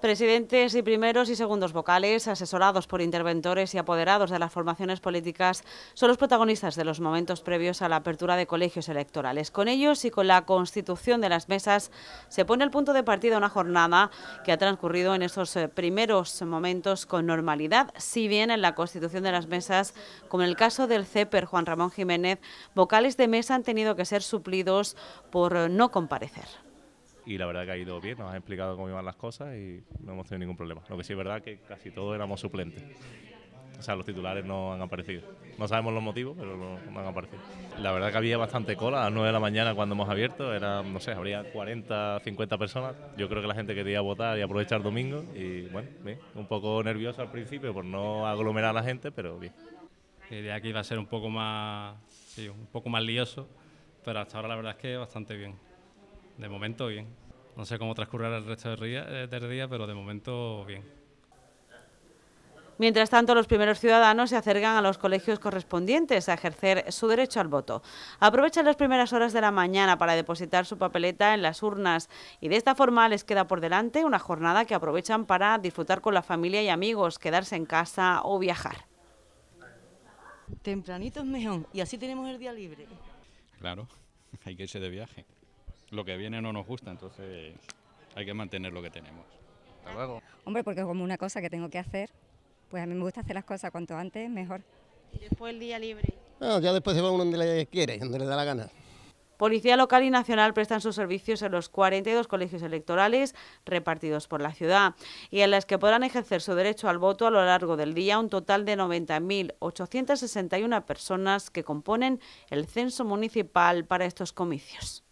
Presidentes y primeros y segundos vocales, asesorados por interventores y apoderados de las formaciones políticas, son los protagonistas de los momentos previos a la apertura de colegios electorales. Con ellos y con la constitución de las mesas se pone el punto de partida una jornada que ha transcurrido en estos eh, primeros momentos con normalidad, si bien en la constitución de las mesas, como en el caso del CEPER Juan Ramón Jiménez, vocales de mesa han tenido que ser suplidos por eh, no comparecer y la verdad que ha ido bien, nos ha explicado cómo iban las cosas y no hemos tenido ningún problema. Lo que sí es verdad que casi todos éramos suplentes. O sea, los titulares no han aparecido. No sabemos los motivos, pero no, han aparecido. La verdad que había bastante cola a las 9 de la mañana cuando hemos abierto. Era, no sé, habría 40, 50 personas. Yo creo que la gente quería votar y aprovechar domingo. Y bueno, un poco nervioso al principio por no aglomerar a la gente, pero bien. La idea que iba a ser un poco más, un poco más lioso, pero hasta ahora la verdad es que bastante bien de momento bien. No sé cómo transcurrirá el resto eh, del día, pero de momento bien. Mientras tanto, los primeros ciudadanos se acercan a los colegios correspondientes a ejercer su derecho al voto. Aprovechan las primeras horas de la mañana para depositar su papeleta en las urnas y de esta forma les queda por delante una jornada que aprovechan para disfrutar con la familia y amigos, quedarse en casa o viajar. Tempranito es mejor y así tenemos el día libre. Claro, hay que irse de viaje lo que viene no nos gusta, entonces hay que mantener lo que tenemos. Hasta luego. Hombre, porque como una cosa que tengo que hacer, pues a mí me gusta hacer las cosas cuanto antes mejor. Y después el día libre. No, ah, ya después se va uno donde le quiere, donde le da la gana. Policía local y nacional prestan sus servicios en los 42 colegios electorales repartidos por la ciudad y en las que podrán ejercer su derecho al voto a lo largo del día un total de 90.861 personas que componen el censo municipal para estos comicios.